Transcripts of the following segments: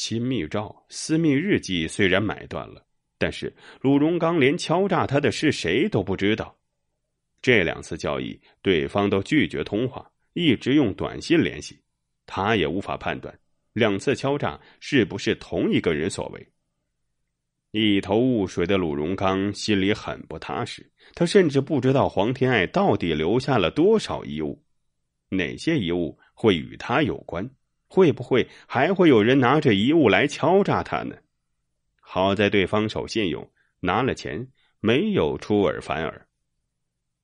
亲密照、私密日记虽然买断了，但是鲁荣刚连敲诈他的是谁都不知道。这两次交易，对方都拒绝通话，一直用短信联系，他也无法判断两次敲诈是不是同一个人所为。一头雾水的鲁荣刚心里很不踏实，他甚至不知道黄天爱到底留下了多少遗物，哪些遗物会与他有关。会不会还会有人拿着遗物来敲诈他呢？好在对方守信用，拿了钱没有出尔反尔。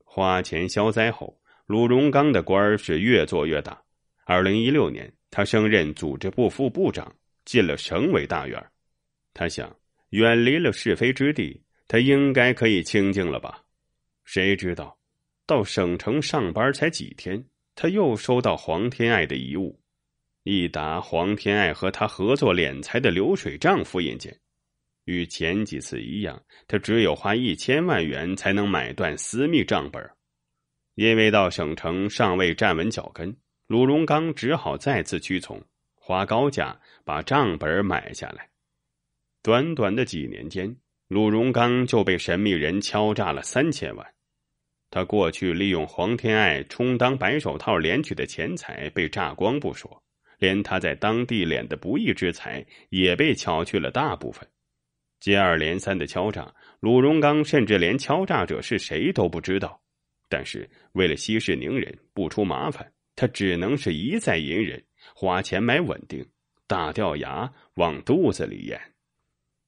花钱消灾后，鲁荣刚的官儿是越做越大。二零一六年，他升任组织部副部长，进了省委大院。他想，远离了是非之地，他应该可以清静了吧？谁知道，到省城上班才几天，他又收到黄天爱的遗物。一沓黄天爱和他合作敛财的流水账复印件，与前几次一样，他只有花一千万元才能买断私密账本因为到省城尚未站稳脚跟，鲁荣刚只好再次屈从，花高价把账本买下来。短短的几年间，鲁荣刚就被神秘人敲诈了三千万。他过去利用黄天爱充当白手套敛取的钱财被榨光不说。连他在当地敛的不义之财也被巧去了大部分，接二连三的敲诈，鲁荣刚甚至连敲诈者是谁都不知道。但是为了息事宁人，不出麻烦，他只能是一再隐忍，花钱买稳定，打掉牙往肚子里咽。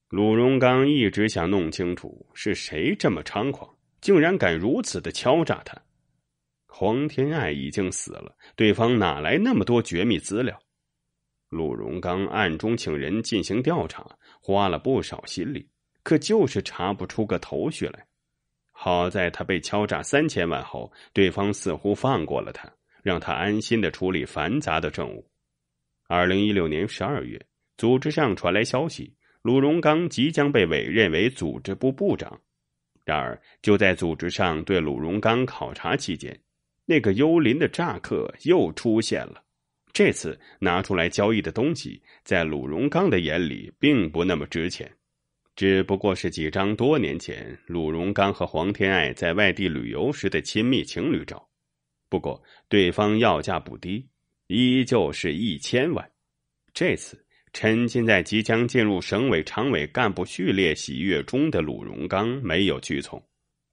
鲁荣刚一直想弄清楚是谁这么猖狂，竟然敢如此的敲诈他。黄天爱已经死了，对方哪来那么多绝密资料？鲁荣刚暗中请人进行调查，花了不少心力，可就是查不出个头绪来。好在他被敲诈三千万后，对方似乎放过了他，让他安心的处理繁杂的政务。二零一六年十二月，组织上传来消息，鲁荣刚即将被委任为组织部部长。然而，就在组织上对鲁荣刚考察期间，那个幽灵的炸客又出现了，这次拿出来交易的东西，在鲁荣刚的眼里并不那么值钱，只不过是几张多年前鲁荣刚和黄天爱在外地旅游时的亲密情侣照。不过对方要价不低，依旧是一千万。这次沉浸在即将进入省委常委干部序列喜悦中的鲁荣刚没有去从。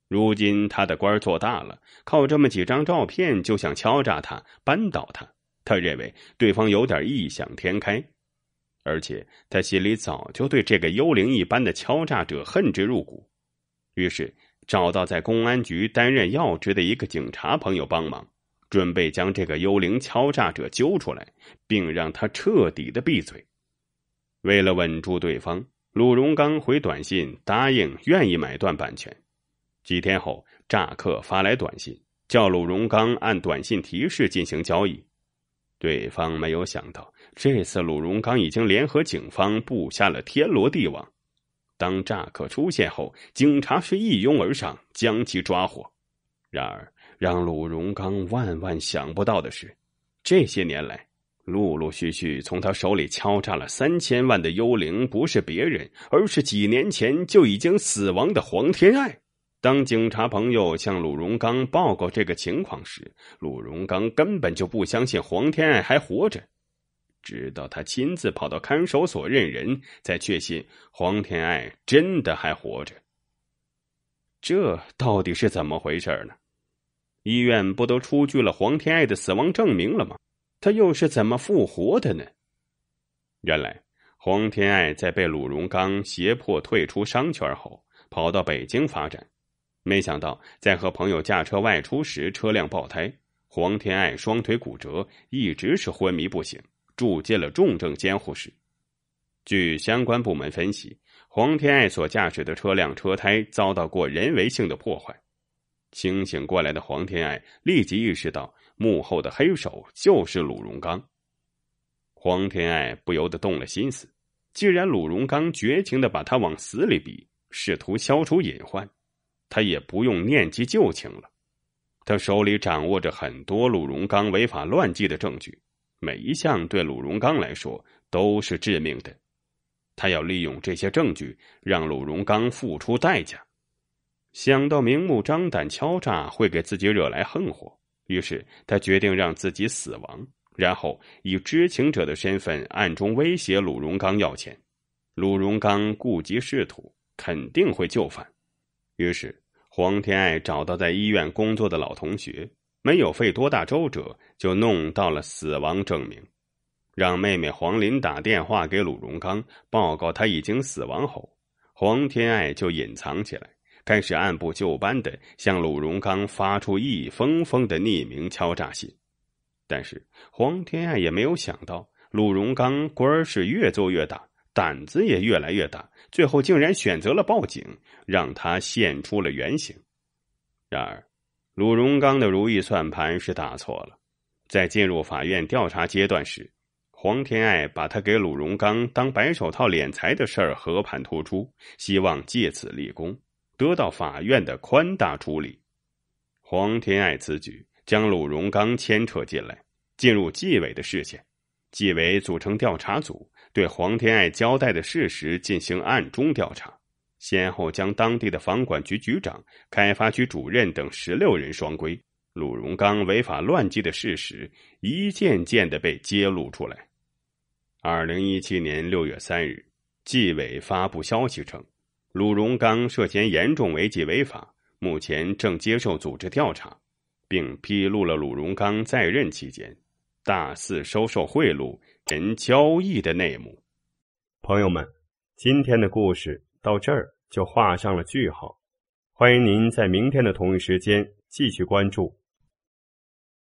如今他的官儿做大了，靠这么几张照片就想敲诈他、扳倒他，他认为对方有点异想天开，而且他心里早就对这个幽灵一般的敲诈者恨之入骨，于是找到在公安局担任要职的一个警察朋友帮忙，准备将这个幽灵敲诈者揪出来，并让他彻底的闭嘴。为了稳住对方，鲁荣刚回短信答应愿意买断版权。几天后，扎克发来短信，叫鲁荣刚按短信提示进行交易。对方没有想到，这次鲁荣刚已经联合警方布下了天罗地网。当扎克出现后，警察是一拥而上，将其抓获。然而，让鲁荣刚万万想不到的是，这些年来，陆陆续续从他手里敲诈了三千万的幽灵，不是别人，而是几年前就已经死亡的黄天爱。当警察朋友向鲁荣刚报告这个情况时，鲁荣刚根本就不相信黄天爱还活着，直到他亲自跑到看守所认人，才确信黄天爱真的还活着。这到底是怎么回事呢？医院不都出具了黄天爱的死亡证明了吗？他又是怎么复活的呢？原来，黄天爱在被鲁荣刚胁迫退出商圈后，跑到北京发展。没想到，在和朋友驾车外出时，车辆爆胎，黄天爱双腿骨折，一直是昏迷不醒，住进了重症监护室。据相关部门分析，黄天爱所驾驶的车辆车胎遭到过人为性的破坏。清醒过来的黄天爱立即意识到，幕后的黑手就是鲁荣刚。黄天爱不由得动了心思，既然鲁荣刚绝情的把他往死里逼，试图消除隐患。他也不用念及旧情了，他手里掌握着很多鲁荣刚违法乱纪的证据，每一项对鲁荣刚来说都是致命的。他要利用这些证据让鲁荣刚付出代价。想到明目张胆敲诈会给自己惹来横祸，于是他决定让自己死亡，然后以知情者的身份暗中威胁鲁荣刚要钱。鲁荣刚顾及仕途，肯定会就范。于是。黄天爱找到在医院工作的老同学，没有费多大周折就弄到了死亡证明，让妹妹黄林打电话给鲁荣刚，报告他已经死亡后，黄天爱就隐藏起来，开始按部就班的向鲁荣刚发出一封封的匿名敲诈信。但是黄天爱也没有想到，鲁荣刚官是越做越大。胆子也越来越大，最后竟然选择了报警，让他现出了原形。然而，鲁荣刚的如意算盘是打错了。在进入法院调查阶段时，黄天爱把他给鲁荣刚当白手套敛财的事儿和盘托出，希望借此立功，得到法院的宽大处理。黄天爱此举将鲁荣刚牵扯进来，进入纪委的视线，纪委组成调查组。对黄天爱交代的事实进行暗中调查，先后将当地的房管局局长、开发区主任等十六人双规。鲁荣刚违法乱纪的事实一件件的被揭露出来。二零一七年六月三日，纪委发布消息称，鲁荣刚涉嫌严重违纪违法，目前正接受组织调查，并披露了鲁荣刚在任期间。大肆收受贿赂、人交易的内幕。朋友们，今天的故事到这儿就画上了句号。欢迎您在明天的同一时间继续关注。